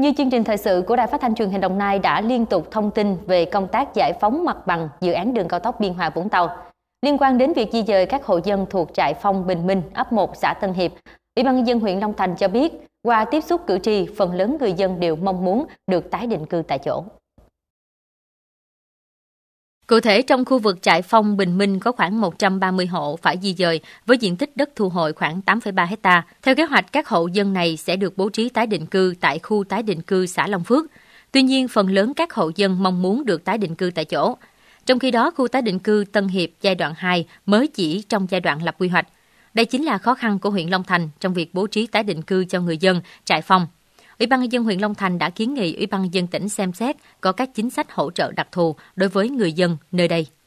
Như chương trình thời sự của Đài Phát thanh truyền hình Đồng Nai đã liên tục thông tin về công tác giải phóng mặt bằng dự án đường cao tốc Biên Hòa Vũng Tàu. Liên quan đến việc di dời các hộ dân thuộc trại phong Bình Minh, ấp 1, xã Tân Hiệp, Ủy ban dân huyện Long Thành cho biết, qua tiếp xúc cử tri, phần lớn người dân đều mong muốn được tái định cư tại chỗ. Cụ thể, trong khu vực trại phong Bình Minh có khoảng 130 hộ phải di dời với diện tích đất thu hồi khoảng 8,3 hecta. Theo kế hoạch, các hộ dân này sẽ được bố trí tái định cư tại khu tái định cư xã Long Phước. Tuy nhiên, phần lớn các hộ dân mong muốn được tái định cư tại chỗ. Trong khi đó, khu tái định cư Tân Hiệp giai đoạn 2 mới chỉ trong giai đoạn lập quy hoạch. Đây chính là khó khăn của huyện Long Thành trong việc bố trí tái định cư cho người dân, trại phong Ủy ban nhân dân huyện Long Thành đã kiến nghị Ủy ban nhân dân tỉnh xem xét có các chính sách hỗ trợ đặc thù đối với người dân nơi đây.